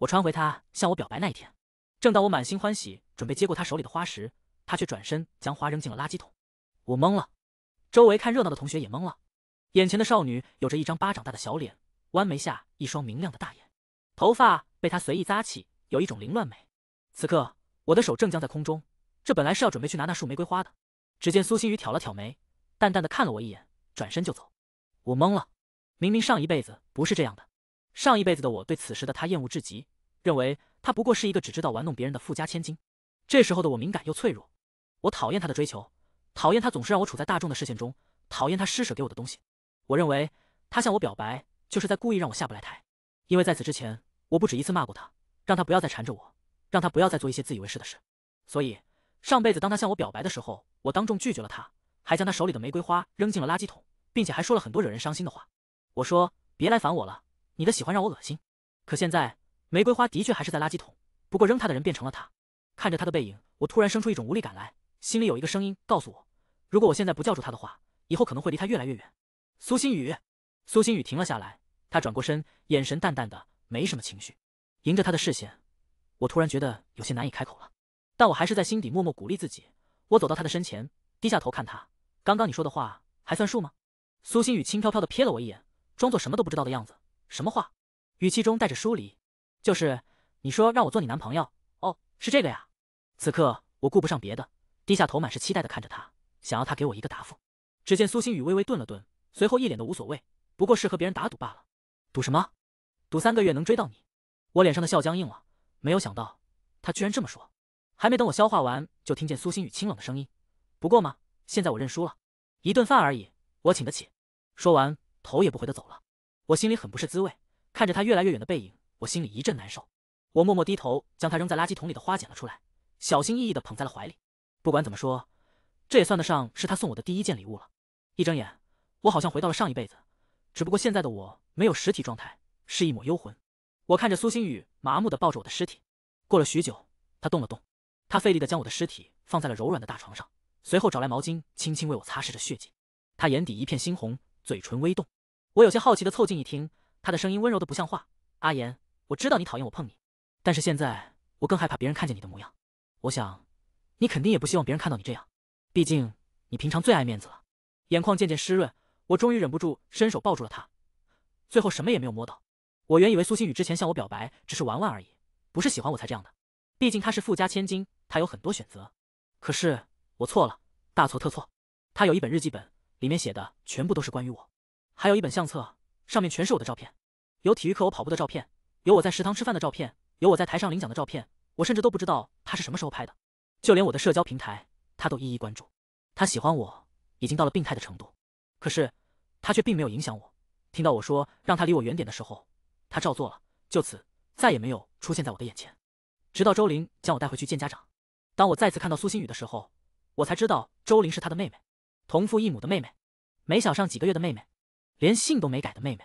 我穿回他向我表白那一天，正当我满心欢喜准备接过他手里的花时，他却转身将花扔进了垃圾桶。我懵了，周围看热闹的同学也懵了。眼前的少女有着一张巴掌大的小脸，弯眉下一双明亮的大眼，头发被她随意扎起，有一种凌乱美。此刻我的手正僵在空中，这本来是要准备去拿那束玫瑰花的。只见苏新宇挑了挑眉，淡淡的看了我一眼，转身就走。我懵了，明明上一辈子不是这样的。上一辈子的我对此时的他厌恶至极，认为他不过是一个只知道玩弄别人的富家千金。这时候的我敏感又脆弱，我讨厌他的追求，讨厌他总是让我处在大众的视线中，讨厌他施舍给我的东西。我认为他向我表白就是在故意让我下不来台，因为在此之前我不止一次骂过他，让他不要再缠着我，让他不要再做一些自以为是的事。所以上辈子当他向我表白的时候，我当众拒绝了他，还将他手里的玫瑰花扔进了垃圾桶，并且还说了很多惹人伤心的话。我说：“别来烦我了。”你的喜欢让我恶心，可现在玫瑰花的确还是在垃圾桶，不过扔它的人变成了他。看着他的背影，我突然生出一种无力感来，心里有一个声音告诉我，如果我现在不叫住他的话，以后可能会离他越来越远。苏新宇，苏新宇停了下来，他转过身，眼神淡淡的，没什么情绪。迎着他的视线，我突然觉得有些难以开口了，但我还是在心底默默鼓励自己。我走到他的身前，低下头看他，刚刚你说的话还算数吗？苏新宇轻飘飘的瞥了我一眼，装作什么都不知道的样子。什么话？语气中带着疏离。就是你说让我做你男朋友？哦，是这个呀。此刻我顾不上别的，低下头，满是期待的看着他，想要他给我一个答复。只见苏星雨微微顿了顿，随后一脸的无所谓，不过是和别人打赌罢了。赌什么？赌三个月能追到你？我脸上的笑僵硬了，没有想到他居然这么说。还没等我消化完，就听见苏星雨清冷的声音：“不过嘛，现在我认输了，一顿饭而已，我请得起。”说完，头也不回的走了。我心里很不是滋味，看着他越来越远的背影，我心里一阵难受。我默默低头，将他扔在垃圾桶里的花捡了出来，小心翼翼地捧在了怀里。不管怎么说，这也算得上是他送我的第一件礼物了。一睁眼，我好像回到了上一辈子，只不过现在的我没有实体状态，是一抹幽魂。我看着苏星宇麻木地抱着我的尸体，过了许久，他动了动，他费力地将我的尸体放在了柔软的大床上，随后找来毛巾，轻轻为我擦拭着血迹。他眼底一片猩红，嘴唇微动。我有些好奇的凑近一听，他的声音温柔的不像话。阿言，我知道你讨厌我碰你，但是现在我更害怕别人看见你的模样。我想，你肯定也不希望别人看到你这样，毕竟你平常最爱面子了。眼眶渐渐湿润，我终于忍不住伸手抱住了他，最后什么也没有摸到。我原以为苏新宇之前向我表白只是玩玩而已，不是喜欢我才这样的。毕竟他是富家千金，他有很多选择。可是我错了，大错特错。他有一本日记本，里面写的全部都是关于我。还有一本相册，上面全是我的照片，有体育课我跑步的照片，有我在食堂吃饭的照片，有我在台上领奖的照片。我甚至都不知道他是什么时候拍的，就连我的社交平台，他都一一关注。他喜欢我已经到了病态的程度，可是他却并没有影响我。听到我说让他离我远点的时候，他照做了，就此再也没有出现在我的眼前。直到周林将我带回去见家长，当我再次看到苏新宇的时候，我才知道周林是他的妹妹，同父异母的妹妹，没小上几个月的妹妹。连姓都没改的妹妹，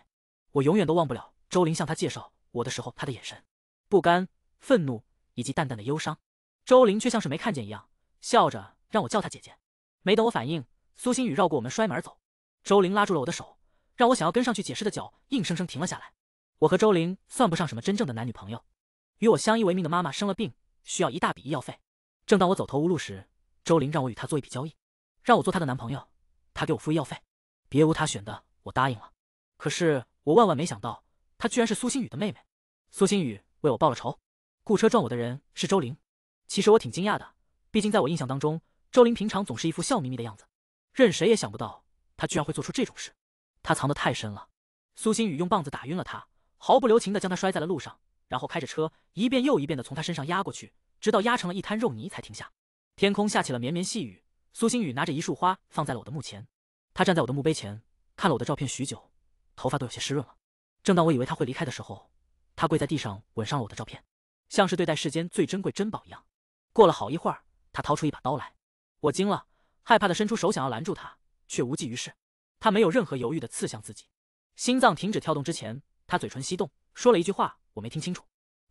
我永远都忘不了。周玲向她介绍我的时候，她的眼神，不甘、愤怒以及淡淡的忧伤。周玲却像是没看见一样，笑着让我叫她姐姐。没等我反应，苏新宇绕过我们摔门走。周玲拉住了我的手，让我想要跟上去解释的脚硬生生停了下来。我和周玲算不上什么真正的男女朋友，与我相依为命的妈妈生了病，需要一大笔医药费。正当我走投无路时，周玲让我与她做一笔交易，让我做她的男朋友，她给我付医药费，别无他选的。我答应了，可是我万万没想到，她居然是苏星雨的妹妹。苏星雨为我报了仇。雇车撞我的人是周玲。其实我挺惊讶的，毕竟在我印象当中，周玲平常总是一副笑眯眯的样子，任谁也想不到她居然会做出这种事。她藏得太深了。苏星雨用棒子打晕了他，毫不留情的将他摔在了路上，然后开着车一遍又一遍的从他身上压过去，直到压成了一滩肉泥才停下。天空下起了绵绵细雨，苏星雨拿着一束花放在了我的墓前，他站在我的墓碑前。看了我的照片许久，头发都有些湿润了。正当我以为他会离开的时候，他跪在地上吻上了我的照片，像是对待世间最珍贵珍宝一样。过了好一会儿，他掏出一把刀来，我惊了，害怕的伸出手想要拦住他，却无济于事。他没有任何犹豫的刺向自己，心脏停止跳动之前，他嘴唇翕动，说了一句话，我没听清楚。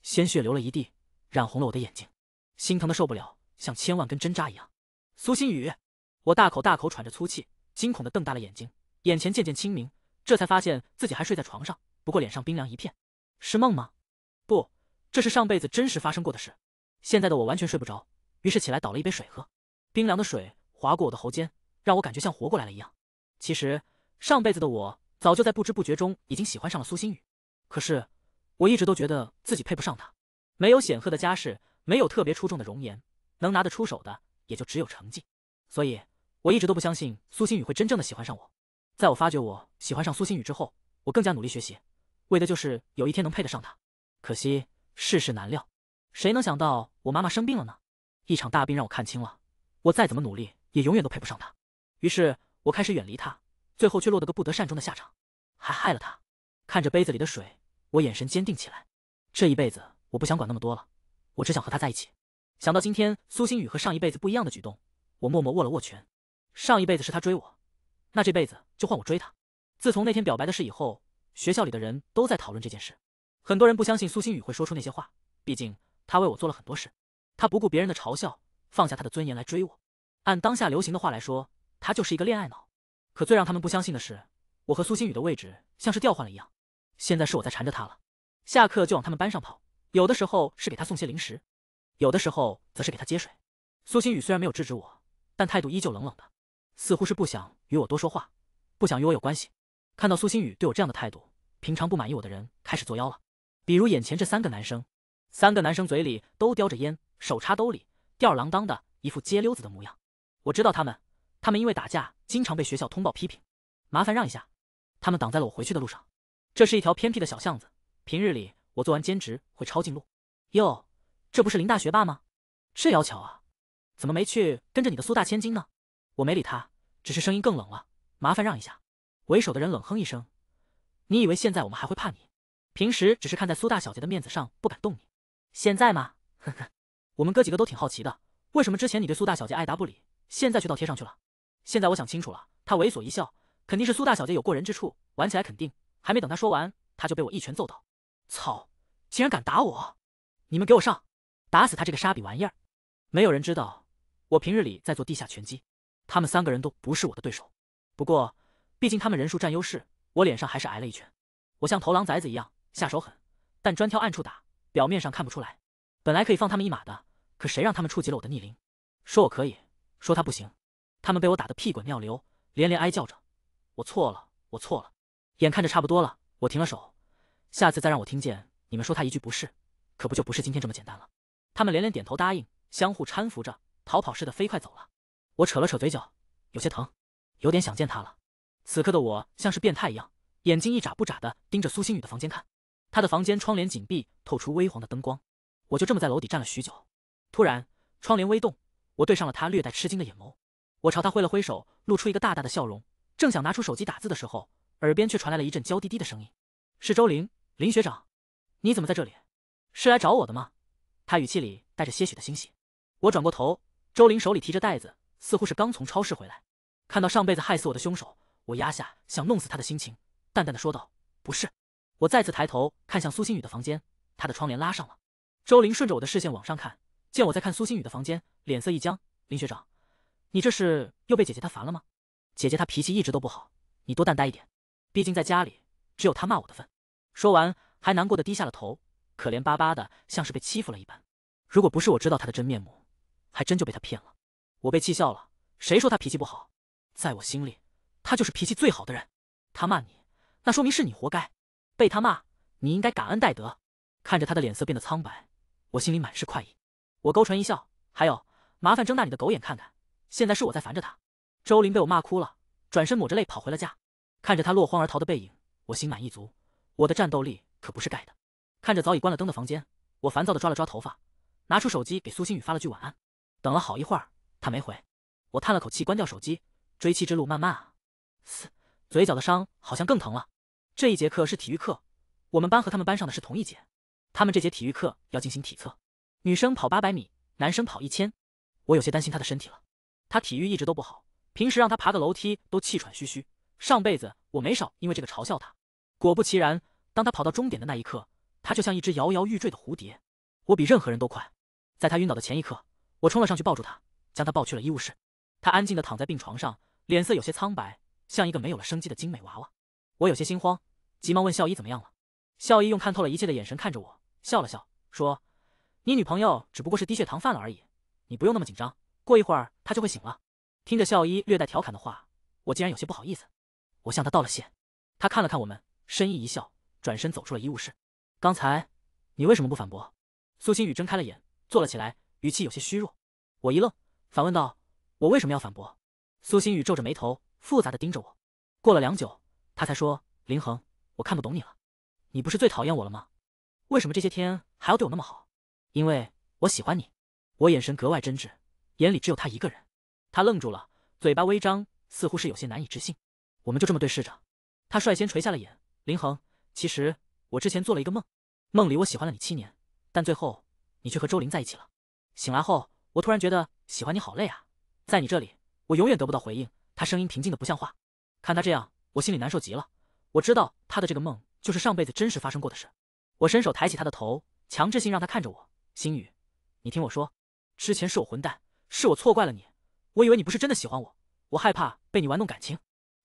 鲜血流了一地，染红了我的眼睛，心疼的受不了，像千万根针扎一样。苏新宇，我大口大口喘着粗气，惊恐的瞪大了眼睛。眼前渐渐清明，这才发现自己还睡在床上，不过脸上冰凉一片，是梦吗？不，这是上辈子真实发生过的事。现在的我完全睡不着，于是起来倒了一杯水喝，冰凉的水划过我的喉间，让我感觉像活过来了一样。其实上辈子的我早就在不知不觉中已经喜欢上了苏新宇，可是我一直都觉得自己配不上他，没有显赫的家世，没有特别出众的容颜，能拿得出手的也就只有成绩，所以我一直都不相信苏新宇会真正的喜欢上我。在我发觉我喜欢上苏星宇之后，我更加努力学习，为的就是有一天能配得上他。可惜世事难料，谁能想到我妈妈生病了呢？一场大病让我看清了，我再怎么努力也永远都配不上她。于是，我开始远离她，最后却落得个不得善终的下场，还害了她。看着杯子里的水，我眼神坚定起来。这一辈子我不想管那么多了，我只想和他在一起。想到今天苏星宇和上一辈子不一样的举动，我默默握了握拳。上一辈子是他追我。那这辈子就换我追她。自从那天表白的事以后，学校里的人都在讨论这件事。很多人不相信苏新宇会说出那些话，毕竟他为我做了很多事。他不顾别人的嘲笑，放下他的尊严来追我。按当下流行的话来说，他就是一个恋爱脑。可最让他们不相信的是，我和苏新宇的位置像是调换了一样。现在是我在缠着他了，下课就往他们班上跑。有的时候是给他送些零食，有的时候则是给他接水。苏新宇虽然没有制止我，但态度依旧冷冷的，似乎是不想。与我多说话，不想与我有关系。看到苏星宇对我这样的态度，平常不满意我的人开始作妖了。比如眼前这三个男生，三个男生嘴里都叼着烟，手插兜里，吊儿郎当的，一副街溜子的模样。我知道他们，他们因为打架经常被学校通报批评。麻烦让一下，他们挡在了我回去的路上。这是一条偏僻的小巷子，平日里我做完兼职会抄近路。哟，这不是林大学霸吗？这要巧啊，怎么没去跟着你的苏大千金呢？我没理他。只是声音更冷了，麻烦让一下。为首的人冷哼一声：“你以为现在我们还会怕你？平时只是看在苏大小姐的面子上不敢动你，现在吗？呵呵，我们哥几个都挺好奇的，为什么之前你对苏大小姐爱答不理，现在却倒贴上去了？现在我想清楚了，他猥琐一笑，肯定是苏大小姐有过人之处，玩起来肯定……还没等他说完，他就被我一拳揍到。操！竟然敢打我！你们给我上，打死他这个傻比玩意儿！没有人知道我平日里在做地下拳击。”他们三个人都不是我的对手，不过毕竟他们人数占优势，我脸上还是挨了一拳。我像头狼崽子一样下手狠，但专挑暗处打，表面上看不出来。本来可以放他们一马的，可谁让他们触及了我的逆鳞？说我可以，说他不行。他们被我打得屁滚尿流，连连哀叫着：“我错了，我错了。”眼看着差不多了，我停了手。下次再让我听见你们说他一句不是，可不就不是今天这么简单了？他们连连点头答应，相互搀扶着，逃跑似的飞快走了。我扯了扯嘴角，有些疼，有点想见他了。此刻的我像是变态一样，眼睛一眨不眨的盯着苏星宇的房间看。他的房间窗帘紧闭，透出微黄的灯光。我就这么在楼底站了许久。突然，窗帘微动，我对上了他略带吃惊的眼眸。我朝他挥了挥手，露出一个大大的笑容，正想拿出手机打字的时候，耳边却传来了一阵娇滴滴的声音：“是周玲，林学长，你怎么在这里？是来找我的吗？”他语气里带着些许的欣喜。我转过头，周玲手里提着袋子。似乎是刚从超市回来，看到上辈子害死我的凶手，我压下想弄死他的心情，淡淡的说道：“不是。”我再次抬头看向苏新宇的房间，他的窗帘拉上了。周林顺着我的视线往上看，见我在看苏新宇的房间，脸色一僵：“林学长，你这是又被姐姐她烦了吗？姐姐她脾气一直都不好，你多担待一点，毕竟在家里只有她骂我的份。”说完，还难过的低下了头，可怜巴巴的，像是被欺负了一般。如果不是我知道她的真面目，还真就被她骗了。我被气笑了，谁说他脾气不好？在我心里，他就是脾气最好的人。他骂你，那说明是你活该。被他骂，你应该感恩戴德。看着他的脸色变得苍白，我心里满是快意。我勾唇一笑，还有，麻烦睁大你的狗眼看看，现在是我在烦着他。周林被我骂哭了，转身抹着泪跑回了家。看着他落荒而逃的背影，我心满意足。我的战斗力可不是盖的。看着早已关了灯的房间，我烦躁的抓了抓头发，拿出手机给苏星宇发了句晚安。等了好一会儿。他没回，我叹了口气，关掉手机。追妻之路漫漫啊！嘶，嘴角的伤好像更疼了。这一节课是体育课，我们班和他们班上的是同一节。他们这节体育课要进行体测，女生跑八百米，男生跑一千。我有些担心他的身体了。他体育一直都不好，平时让他爬个楼梯都气喘吁吁。上辈子我没少因为这个嘲笑他。果不其然，当他跑到终点的那一刻，他就像一只摇摇欲坠的蝴蝶。我比任何人都快，在他晕倒的前一刻，我冲了上去抱住他。将他抱去了医务室，他安静的躺在病床上，脸色有些苍白，像一个没有了生机的精美娃娃。我有些心慌，急忙问校医怎么样了。校医用看透了一切的眼神看着我，笑了笑，说：“你女朋友只不过是低血糖犯了而已，你不用那么紧张，过一会儿她就会醒了。”听着校医略带调侃的话，我竟然有些不好意思。我向他道了谢，他看了看我们，深意一笑，转身走出了医务室。刚才你为什么不反驳？苏星宇睁开了眼，坐了起来，语气有些虚弱。我一愣。反问道：“我为什么要反驳？”苏新宇皱着眉头，复杂的盯着我。过了良久，他才说：“林恒，我看不懂你了。你不是最讨厌我了吗？为什么这些天还要对我那么好？因为我喜欢你。”我眼神格外真挚，眼里只有他一个人。他愣住了，嘴巴微张，似乎是有些难以置信。我们就这么对视着，他率先垂下了眼。林恒，其实我之前做了一个梦，梦里我喜欢了你七年，但最后你却和周玲在一起了。醒来后。我突然觉得喜欢你好累啊，在你这里我永远得不到回应。他声音平静的不像话，看他这样，我心里难受极了。我知道他的这个梦就是上辈子真实发生过的事。我伸手抬起他的头，强制性让他看着我。心宇，你听我说，之前是我混蛋，是我错怪了你。我以为你不是真的喜欢我，我害怕被你玩弄感情，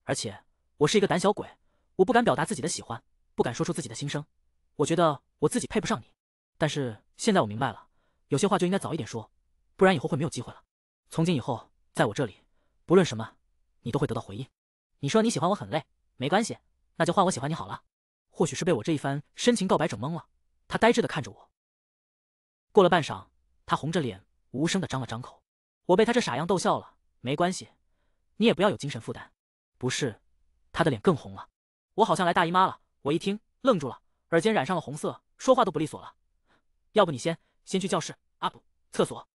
而且我是一个胆小鬼，我不敢表达自己的喜欢，不敢说出自己的心声。我觉得我自己配不上你，但是现在我明白了，有些话就应该早一点说。不然以后会没有机会了。从今以后，在我这里，不论什么，你都会得到回应。你说你喜欢我很累，没关系，那就换我喜欢你好了。或许是被我这一番深情告白整懵了，他呆滞的看着我。过了半晌，他红着脸，无声的张了张口。我被他这傻样逗笑了。没关系，你也不要有精神负担。不是，他的脸更红了。我好像来大姨妈了。我一听，愣住了，耳尖染上了红色，说话都不利索了。要不你先先去教室？啊不，厕所。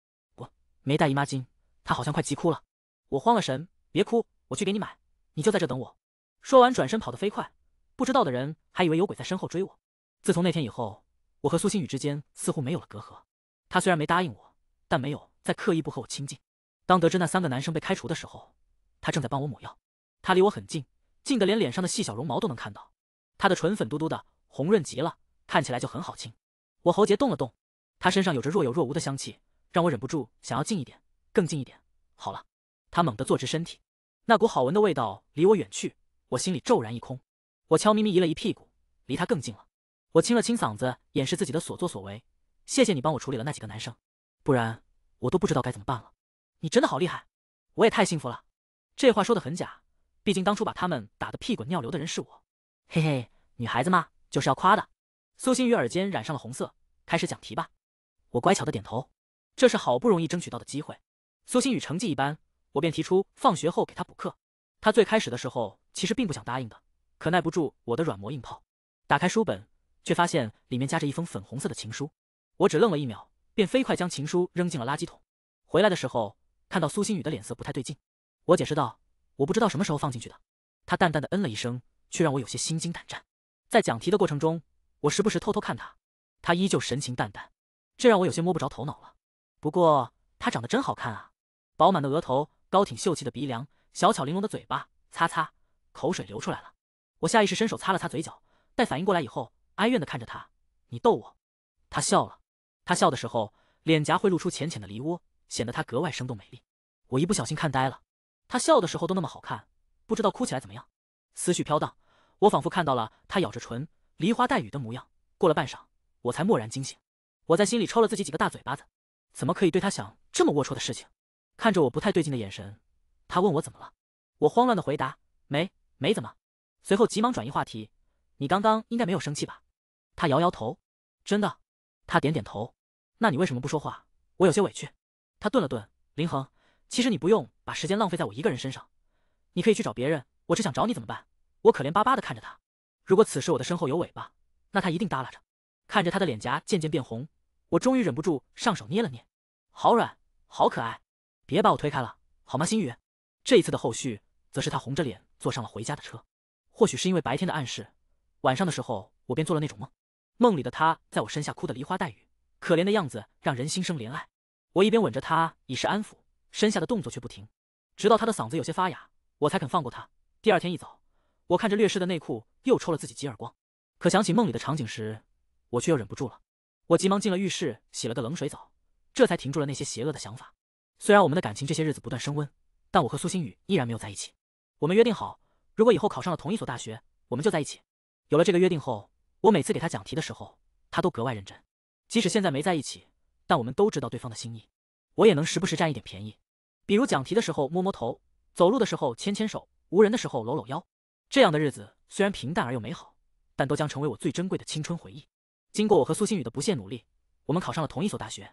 没带姨妈巾，她好像快急哭了。我慌了神，别哭，我去给你买，你就在这等我。说完，转身跑得飞快，不知道的人还以为有鬼在身后追我。自从那天以后，我和苏星宇之间似乎没有了隔阂。他虽然没答应我，但没有再刻意不和我亲近。当得知那三个男生被开除的时候，他正在帮我抹药。他离我很近，近得连脸上的细小绒毛都能看到。他的唇粉嘟嘟的，红润极了，看起来就很好亲。我喉结动了动，他身上有着若有若无的香气。让我忍不住想要近一点，更近一点。好了，他猛地坐直身体，那股好闻的味道离我远去，我心里骤然一空。我悄咪咪移了一屁股，离他更近了。我清了清嗓子，掩饰自己的所作所为。谢谢你帮我处理了那几个男生，不然我都不知道该怎么办了。你真的好厉害，我也太幸福了。这话说得很假，毕竟当初把他们打得屁滚尿流的人是我。嘿嘿，女孩子嘛，就是要夸的。苏心雨耳尖染上了红色，开始讲题吧。我乖巧的点头。这是好不容易争取到的机会。苏新宇成绩一般，我便提出放学后给他补课。他最开始的时候其实并不想答应的，可耐不住我的软磨硬泡。打开书本，却发现里面夹着一封粉红色的情书。我只愣了一秒，便飞快将情书扔进了垃圾桶。回来的时候，看到苏新宇的脸色不太对劲，我解释道：“我不知道什么时候放进去的。”他淡淡的嗯了一声，却让我有些心惊胆战。在讲题的过程中，我时不时偷偷看他，他依旧神情淡淡，这让我有些摸不着头脑了。不过她长得真好看啊，饱满的额头，高挺秀气的鼻梁，小巧玲珑的嘴巴，擦擦，口水流出来了。我下意识伸手擦了擦嘴角，待反应过来以后，哀怨的看着他：“你逗我。”他笑了，他笑的时候脸颊会露出浅浅的梨涡，显得他格外生动美丽。我一不小心看呆了，他笑的时候都那么好看，不知道哭起来怎么样。思绪飘荡，我仿佛看到了他咬着唇，梨花带雨的模样。过了半晌，我才蓦然惊醒，我在心里抽了自己几个大嘴巴子。怎么可以对他想这么龌龊的事情？看着我不太对劲的眼神，他问我怎么了，我慌乱的回答没没怎么，随后急忙转移话题，你刚刚应该没有生气吧？他摇摇头，真的。他点点头，那你为什么不说话？我有些委屈。他顿了顿，林恒，其实你不用把时间浪费在我一个人身上，你可以去找别人。我只想找你怎么办？我可怜巴巴的看着他，如果此时我的身后有尾巴，那他一定耷拉着。看着他的脸颊渐渐变红。我终于忍不住上手捏了捏，好软，好可爱，别把我推开了，好吗？心雨，这一次的后续则是他红着脸坐上了回家的车。或许是因为白天的暗示，晚上的时候我便做了那种梦，梦里的他在我身下哭的梨花带雨，可怜的样子让人心生怜爱。我一边吻着他以示安抚，身下的动作却不停，直到他的嗓子有些发哑，我才肯放过他。第二天一早，我看着略湿的内裤，又抽了自己几耳光。可想起梦里的场景时，我却又忍不住了。我急忙进了浴室，洗了个冷水澡，这才停住了那些邪恶的想法。虽然我们的感情这些日子不断升温，但我和苏星宇依然没有在一起。我们约定好，如果以后考上了同一所大学，我们就在一起。有了这个约定后，我每次给他讲题的时候，他都格外认真。即使现在没在一起，但我们都知道对方的心意，我也能时不时占一点便宜。比如讲题的时候摸摸头，走路的时候牵牵手，无人的时候搂搂腰。这样的日子虽然平淡而又美好，但都将成为我最珍贵的青春回忆。经过我和苏新宇的不懈努力，我们考上了同一所大学。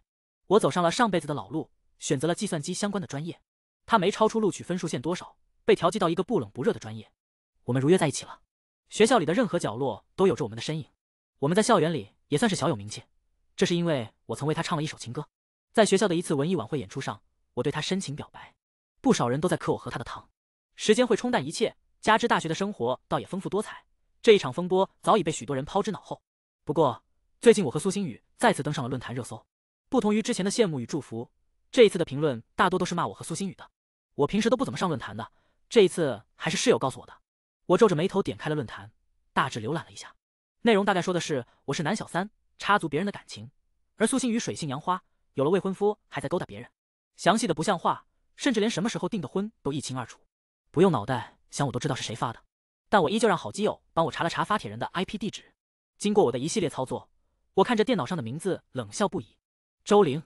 我走上了上辈子的老路，选择了计算机相关的专业。他没超出录取分数线多少，被调剂到一个不冷不热的专业。我们如约在一起了。学校里的任何角落都有着我们的身影。我们在校园里也算是小有名气，这是因为我曾为他唱了一首情歌。在学校的一次文艺晚会演出上，我对他深情表白，不少人都在嗑我和他的糖。时间会冲淡一切，加之大学的生活倒也丰富多彩。这一场风波早已被许多人抛之脑后。不过。最近我和苏星宇再次登上了论坛热搜，不同于之前的羡慕与祝福，这一次的评论大多都是骂我和苏星宇的。我平时都不怎么上论坛的，这一次还是室友告诉我的。我皱着眉头点开了论坛，大致浏览了一下，内容大概说的是我是男小三插足别人的感情，而苏星宇水性杨花，有了未婚夫还在勾搭别人，详细的不像话，甚至连什么时候订的婚都一清二楚。不用脑袋想，我都知道是谁发的，但我依旧让好基友帮我查了查发帖人的 IP 地址。经过我的一系列操作。我看着电脑上的名字，冷笑不已。周玲，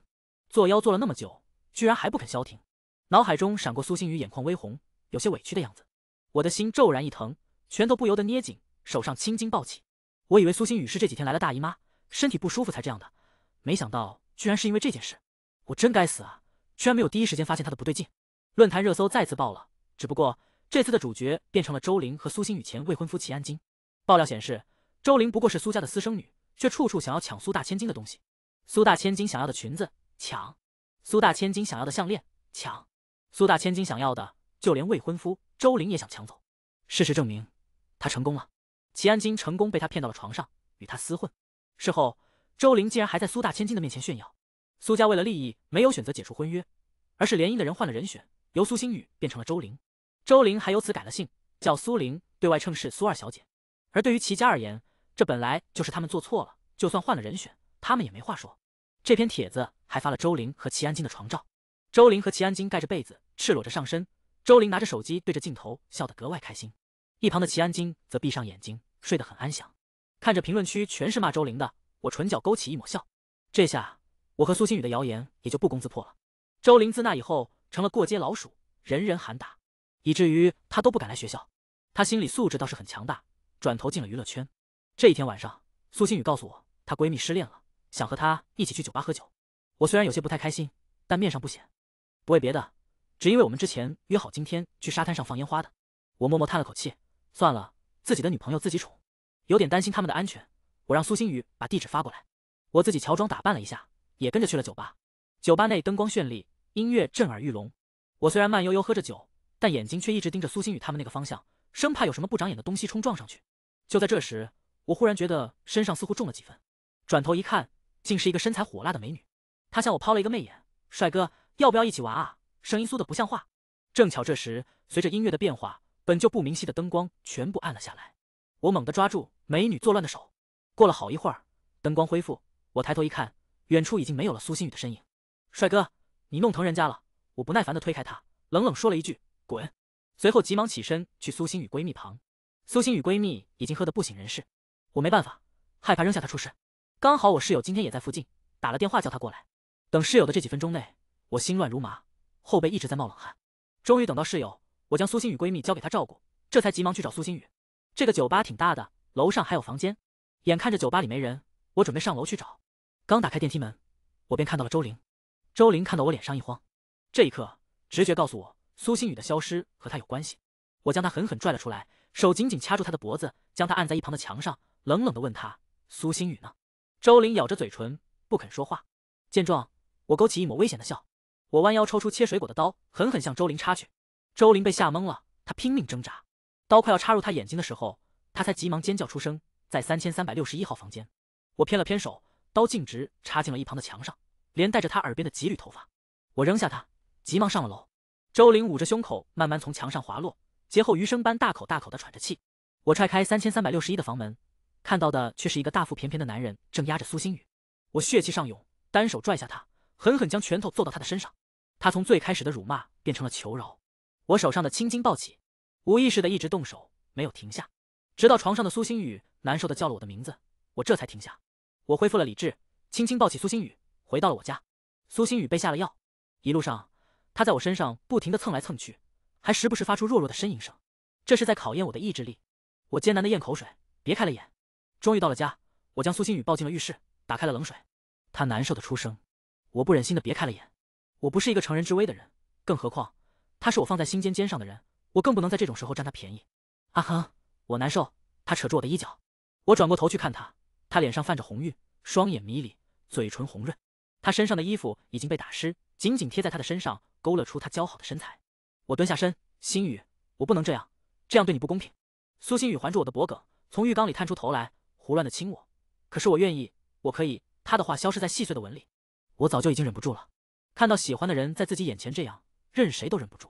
作妖做了那么久，居然还不肯消停。脑海中闪过苏星宇眼眶微红，有些委屈的样子，我的心骤然一疼，拳头不由得捏紧，手上青筋暴起。我以为苏星宇是这几天来了大姨妈，身体不舒服才这样的，没想到居然是因为这件事。我真该死啊，居然没有第一时间发现他的不对劲。论坛热搜再次爆了，只不过这次的主角变成了周玲和苏星宇前未婚夫齐安金。爆料显示，周玲不过是苏家的私生女。却处处想要抢苏大千金的东西，苏大千金想要的裙子抢，苏大千金想要的项链抢，苏大千金想要的，就连未婚夫周玲也想抢走。事实证明，他成功了，齐安金成功被他骗到了床上，与他厮混。事后，周玲竟然还在苏大千金的面前炫耀，苏家为了利益没有选择解除婚约，而是联姻的人换了人选，由苏星宇变成了周玲。周玲还由此改了姓，叫苏玲，对外称是苏二小姐。而对于齐家而言，这本来就是他们做错了，就算换了人选，他们也没话说。这篇帖子还发了周玲和齐安金的床照，周玲和齐安金盖着被子，赤裸着上身，周玲拿着手机对着镜头笑得格外开心，一旁的齐安金则闭上眼睛睡得很安详。看着评论区全是骂周玲的，我唇角勾起一抹笑。这下我和苏新宇的谣言也就不攻自破了。周玲自那以后成了过街老鼠，人人喊打，以至于她都不敢来学校。她心理素质倒是很强大，转头进了娱乐圈。这一天晚上，苏星雨告诉我她闺蜜失恋了，想和她一起去酒吧喝酒。我虽然有些不太开心，但面上不显。不为别的，只因为我们之前约好今天去沙滩上放烟花的。我默默叹了口气，算了，自己的女朋友自己宠。有点担心他们的安全，我让苏星雨把地址发过来。我自己乔装打扮了一下，也跟着去了酒吧。酒吧内灯光绚丽，音乐震耳欲聋。我虽然慢悠悠喝着酒，但眼睛却一直盯着苏星雨他们那个方向，生怕有什么不长眼的东西冲撞上去。就在这时。我忽然觉得身上似乎重了几分，转头一看，竟是一个身材火辣的美女。她向我抛了一个媚眼，帅哥要不要一起玩啊？声音酥的不像话。正巧这时，随着音乐的变化，本就不明晰的灯光全部暗了下来。我猛地抓住美女作乱的手。过了好一会儿，灯光恢复，我抬头一看，远处已经没有了苏新宇的身影。帅哥，你弄疼人家了！我不耐烦的推开她，冷冷说了一句滚。随后急忙起身去苏心宇闺蜜旁。苏心宇闺蜜已经喝得不省人事。我没办法，害怕扔下她出事。刚好我室友今天也在附近，打了电话叫他过来。等室友的这几分钟内，我心乱如麻，后背一直在冒冷汗。终于等到室友，我将苏新宇闺蜜交给他照顾，这才急忙去找苏新宇。这个酒吧挺大的，楼上还有房间。眼看着酒吧里没人，我准备上楼去找。刚打开电梯门，我便看到了周玲。周玲看到我脸上一慌，这一刻直觉告诉我，苏新宇的消失和她有关系。我将她狠狠拽了出来，手紧紧掐住她的脖子，将她按在一旁的墙上。冷冷的问他：“苏星宇呢？”周林咬着嘴唇，不肯说话。见状，我勾起一抹危险的笑。我弯腰抽出切水果的刀，狠狠向周林插去。周林被吓懵了，他拼命挣扎，刀快要插入他眼睛的时候，他才急忙尖叫出声。在三千三百六十一号房间，我偏了偏手，刀径直插进了一旁的墙上，连带着他耳边的几缕头发。我扔下他，急忙上了楼。周林捂着胸口，慢慢从墙上滑落，劫后余生般大口大口的喘着气。我踹开三千三百六十一的房门。看到的却是一个大腹便便的男人，正压着苏星宇。我血气上涌，单手拽下他，狠狠将拳头揍到他的身上。他从最开始的辱骂变成了求饶。我手上的青筋暴起，无意识的一直动手，没有停下，直到床上的苏星宇难受的叫了我的名字，我这才停下。我恢复了理智，轻轻抱起苏星宇，回到了我家。苏星宇被下了药，一路上他在我身上不停的蹭来蹭去，还时不时发出弱弱的呻吟声。这是在考验我的意志力。我艰难的咽口水，别开了眼。终于到了家，我将苏心雨抱进了浴室，打开了冷水。他难受的出声，我不忍心的别开了眼。我不是一个乘人之危的人，更何况他是我放在心尖尖上的人，我更不能在这种时候占他便宜。阿亨，我难受。他扯住我的衣角，我转过头去看他，他脸上泛着红晕，双眼迷离，嘴唇红润。他身上的衣服已经被打湿，紧紧贴在他的身上，勾勒出他姣好的身材。我蹲下身，心雨，我不能这样，这样对你不公平。苏心雨环住我的脖颈，从浴缸里探出头来。胡乱的亲我，可是我愿意，我可以。他的话消失在细碎的吻里，我早就已经忍不住了。看到喜欢的人在自己眼前这样，任谁都忍不住。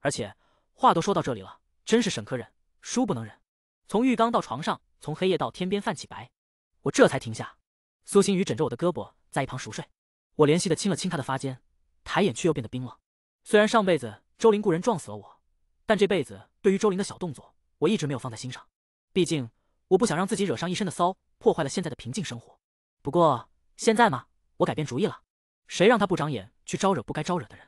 而且话都说到这里了，真是沈可忍，殊不能忍。从浴缸到床上，从黑夜到天边泛起白，我这才停下。苏星宇枕着我的胳膊在一旁熟睡，我怜惜的亲了亲他的发尖，抬眼却又变得冰冷。虽然上辈子周林雇人撞死了我，但这辈子对于周林的小动作，我一直没有放在心上。毕竟。我不想让自己惹上一身的骚，破坏了现在的平静生活。不过现在嘛，我改变主意了。谁让他不长眼，去招惹不该招惹的人？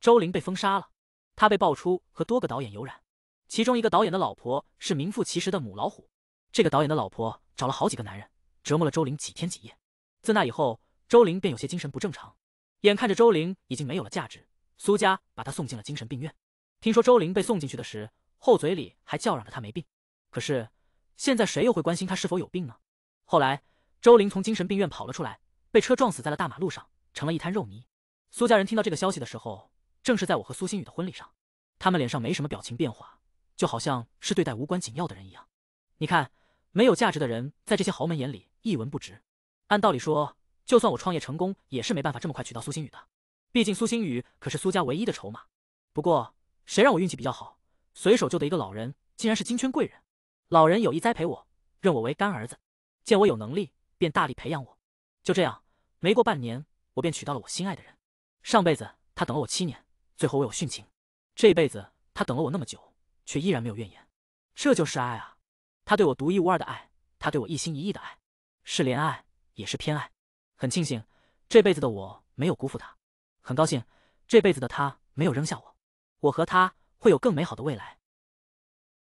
周玲被封杀了，她被爆出和多个导演有染，其中一个导演的老婆是名副其实的母老虎。这个导演的老婆找了好几个男人，折磨了周玲几天几夜。自那以后，周玲便有些精神不正常。眼看着周玲已经没有了价值，苏家把她送进了精神病院。听说周玲被送进去的时候，嘴里还叫嚷着她没病。可是。现在谁又会关心他是否有病呢？后来，周玲从精神病院跑了出来，被车撞死在了大马路上，成了一滩肉泥。苏家人听到这个消息的时候，正是在我和苏星宇的婚礼上，他们脸上没什么表情变化，就好像是对待无关紧要的人一样。你看，没有价值的人在这些豪门眼里一文不值。按道理说，就算我创业成功，也是没办法这么快娶到苏星宇的，毕竟苏星宇可是苏家唯一的筹码。不过，谁让我运气比较好，随手救的一个老人，竟然是金圈贵人。老人有意栽培我，认我为干儿子，见我有能力，便大力培养我。就这样，没过半年，我便娶到了我心爱的人。上辈子他等了我七年，最后为我殉情；这辈子他等了我那么久，却依然没有怨言。这就是爱啊！他对我独一无二的爱，他对我一心一意的爱，是怜爱，也是偏爱。很庆幸这辈子的我没有辜负他，很高兴这辈子的他没有扔下我。我和他会有更美好的未来。